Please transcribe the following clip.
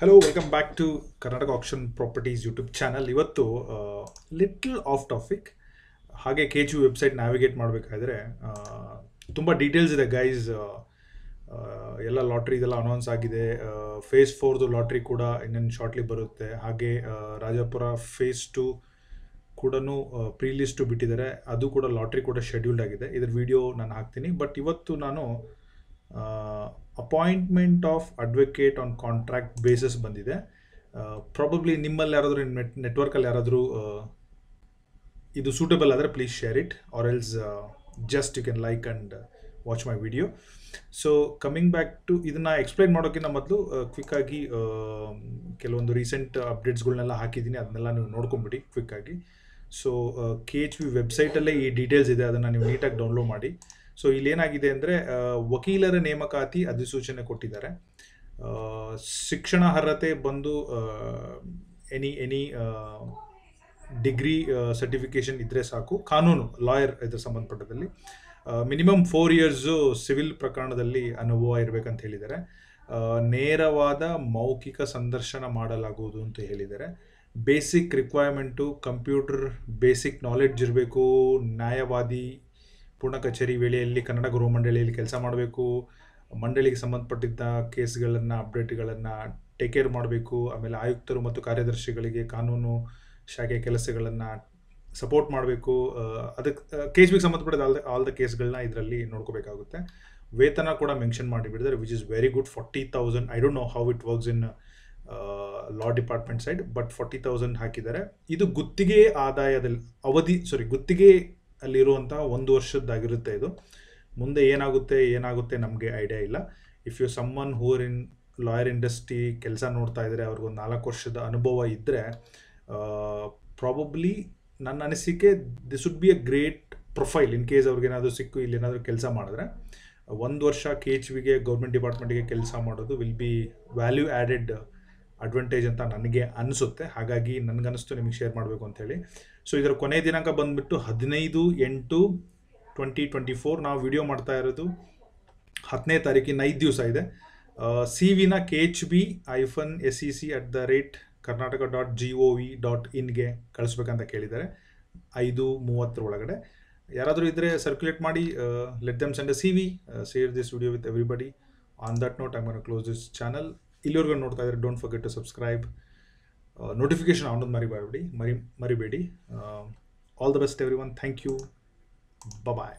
hello welcome back to Karnataka action properties YouTube channel ಇವತ್ತು little off topic ಹಾಗೆ K G website navigate ಮಾಡಬೇಕಾದ್ರೆ ತುಂಬ details ಇದೆ guys ಎಲ್ಲ ಲಾಟ್ರಿ ಇದೆಲ್ಲ ಅನೌನ್ಸ್ ಆಗಿದೆ ಫೇಸ್ ಫೋರ್ದು ಲಾಟ್ರಿ ಕೂಡ ಇನ್ನೇನು ಶಾರ್ಟ್ಲಿ ಬರುತ್ತೆ ಹಾಗೆ ರಾಜಾಪುರ ಫೇಸ್ ಟು ಕೂಡ ಪ್ರೀ ಬಿಟ್ಟಿದ್ದಾರೆ ಅದು ಕೂಡ ಲಾಟ್ರಿ ಕೂಡ ಶೆಡ್ಯೂಲ್ಡ್ ಆಗಿದೆ ಇದ್ರ ವಿಡಿಯೋ ನಾನು ಹಾಕ್ತೀನಿ ಬಟ್ ಇವತ್ತು ನಾನು appointment of advocate on contract basis ಬಂದಿದೆ ಪ್ರಾಬಬ್ಲಿ uh, ನಿಮ್ಮಲ್ಲಿ ಯಾರಾದರೂ ನೆಟ್ ನೆಟ್ವರ್ಕಲ್ಲಿ ಯಾರಾದರೂ uh, ಇದು ಸೂಟಬಲ್ ಆದರೆ please share it or else just you can like and watch my video so coming back to ಇದನ್ನು ಎಕ್ಸ್ಪ್ಲೈನ್ ಮಾಡೋಕ್ಕಿಂತ ಮೊದಲು ಕ್ವಿಕ್ಕಾಗಿ uh, ಕೆಲವೊಂದು ರೀಸೆಂಟ್ ಅಪ್ಡೇಟ್ಸ್ಗಳನ್ನೆಲ್ಲ ಹಾಕಿದ್ದೀನಿ ಅದನ್ನೆಲ್ಲ ನೀವು ನೋಡ್ಕೊಂಬಿಡಿ ಕ್ವಿಕ್ಕಾಗಿ ಸೊ ಕೆ ಎಚ್ ವಿ ವೆಬ್ಸೈಟಲ್ಲೇ ಈ ಡೀಟೇಲ್ಸ್ ಇದೆ ಅದನ್ನು ನೀವು ನೀಟಾಗಿ ಡೌನ್ಲೋಡ್ ಮಾಡಿ ಸೊ ಇಲ್ಲೇನಾಗಿದೆ ಅಂದರೆ ವಕೀಲರ ನೇಮಕಾತಿ ಅಧಿಸೂಚನೆ ಕೊಟ್ಟಿದ್ದಾರೆ ಶಿಕ್ಷಣ ಅರ್ಹತೆ ಬಂದು ಎನಿ ಎನಿ ಡಿಗ್ರಿ ಸರ್ಟಿಫಿಕೇಷನ್ ಇದ್ದರೆ ಸಾಕು ಕಾನೂನು ಲಾಯರ್ ಇದ್ರ ಸಂಬಂಧಪಟ್ಟದಲ್ಲಿ ಮಿನಿಮಮ್ ಫೋರ್ ಇಯರ್ಸು ಸಿವಿಲ್ ಪ್ರಕರಣದಲ್ಲಿ ಅನುಭವ ಇರಬೇಕಂತ ಹೇಳಿದ್ದಾರೆ ನೇರವಾದ ಮೌಖಿಕ ಸಂದರ್ಶನ ಮಾಡಲಾಗುವುದು ಅಂತ ಹೇಳಿದ್ದಾರೆ basic requirement computer basic knowledge ಇರಬೇಕು ನ್ಯಾಯವಾದಿ ಪೂರ್ಣ ಕಚೇರಿ ವೇಳೆಯಲ್ಲಿ ಕನ್ನಡ ಗೃಹ ಮಂಡಳಿಯಲ್ಲಿ ಕೆಲಸ ಮಾಡಬೇಕು ಮಂಡಳಿಗೆ ಸಂಬಂಧಪಟ್ಟಿದ್ದ ಕೇಸ್ಗಳನ್ನು ಅಪ್ಡೇಟ್ಗಳನ್ನು ಟೇಕ್ ಕೇರ್ ಮಾಡಬೇಕು ಆಮೇಲೆ ಆಯುಕ್ತರು ಮತ್ತು ಕಾರ್ಯದರ್ಶಿಗಳಿಗೆ ಕಾನೂನು ಶಾಖೆ ಕೆಲಸಗಳನ್ನು ಸಪೋರ್ಟ್ ಮಾಡಬೇಕು ಅದಕ್ಕೆ ಕೇಸ್ಗೆ ಸಂಬಂಧಪಟ್ಟ ಆಲ್ ಆಲ್ ದ ಕೇಸ್ಗಳನ್ನ ಇದರಲ್ಲಿ ನೋಡ್ಕೋಬೇಕಾಗುತ್ತೆ ವೇತನ ಕೂಡ ಮೆನ್ಷನ್ ಮಾಡಿಬಿಡಿದರೆ which is very good forty thousand I don't know how it works in law department side but forty thousand ಹಾಕಿದ್ದಾರೆ ಇದು ಗುತ್ತಿಗೆ ಆದಾಯದಲ್ಲಿ ಅವಧಿ ಸಾರಿ ಗುತ್ತಿಗೆ ಅಲ್ಲಿರುವಂಥ ಒಂದು ವರ್ಷದ್ದಾಗಿರುತ್ತೆ ಇದು ಮುಂದೆ ಏನಾಗುತ್ತೆ ಏನಾಗುತ್ತೆ ನಮಗೆ ಐಡಿಯಾ ಇಲ್ಲ if you somewhere in lawyer industry ಕೆಲಸ ನೋಡ್ತಾ ಇದ್ದರೆ ಅವ್ರಿಗೊಂದು ನಾಲ್ಕು ವರ್ಷದ ಅನುಭವ ಇದ್ದರೆ ಪ್ರಾಬಬ್ಲಿ ನನ್ನ ಅನಿಸಿಕೆ this would be a great profile in case ಅವ್ರಿಗೇನಾದರೂ ಸಿಕ್ಕು ಇಲ್ಲೇನಾದರೂ ಕೆಲಸ ಮಾಡಿದ್ರೆ ಒಂದು ವರ್ಷ ಕೆ ಎಚ್ ವಿಗೆ ಗೌರ್ಮೆಂಟ್ ಡಿಪಾರ್ಟ್ಮೆಂಟ್ಗೆ ಕೆಲಸ ಮಾಡೋದು will be value added advantage ಅಂತ ನನಗೆ ಅನಿಸುತ್ತೆ ಹಾಗಾಗಿ ನನಗನ್ನಿಸ್ತು ನಿಮಗೆ ಶೇರ್ ಮಾಡಬೇಕು ಅಂಥೇಳಿ ಸೊ ಇದರ ಕೊನೆಯ ದಿನಾಂಕ ಬಂದುಬಿಟ್ಟು ಹದಿನೈದು ಎಂಟು ಟ್ವೆಂಟಿ ಟ್ವೆಂಟಿ ಫೋರ್ ನಾವು ವಿಡಿಯೋ ಮಾಡ್ತಾ ಇರೋದು ಹತ್ತನೇ ತಾರೀಕಿನ ಐದು ದಿವಸ ಇದೆ ಸಿ ವಿನ K H B hyphen S C C at the rate Karnataka dot G O V dot ಇನ್ಗೆ ಕಳಿಸ್ಬೇಕಂತ ಕೇಳಿದ್ದಾರೆ ಐದು ಮೂವತ್ತರ ಒಳಗಡೆ ಯಾರಾದರೂ ಇದ್ದರೆ ಸರ್ಕ್ಯುಲೇಟ್ ಮಾಡಿ let them send C V share this video with everybody on that note I man close this channel ಇಲ್ಲಿವರೆಗೂ ನೋಡ್ತಾ ಇದ್ದಾರೆ don't forget to subscribe notification on ಮರಿಬಾರಬೇಡಿ ಮರಿ ಮರಿಬೇಡಿ all the best everyone thank you bye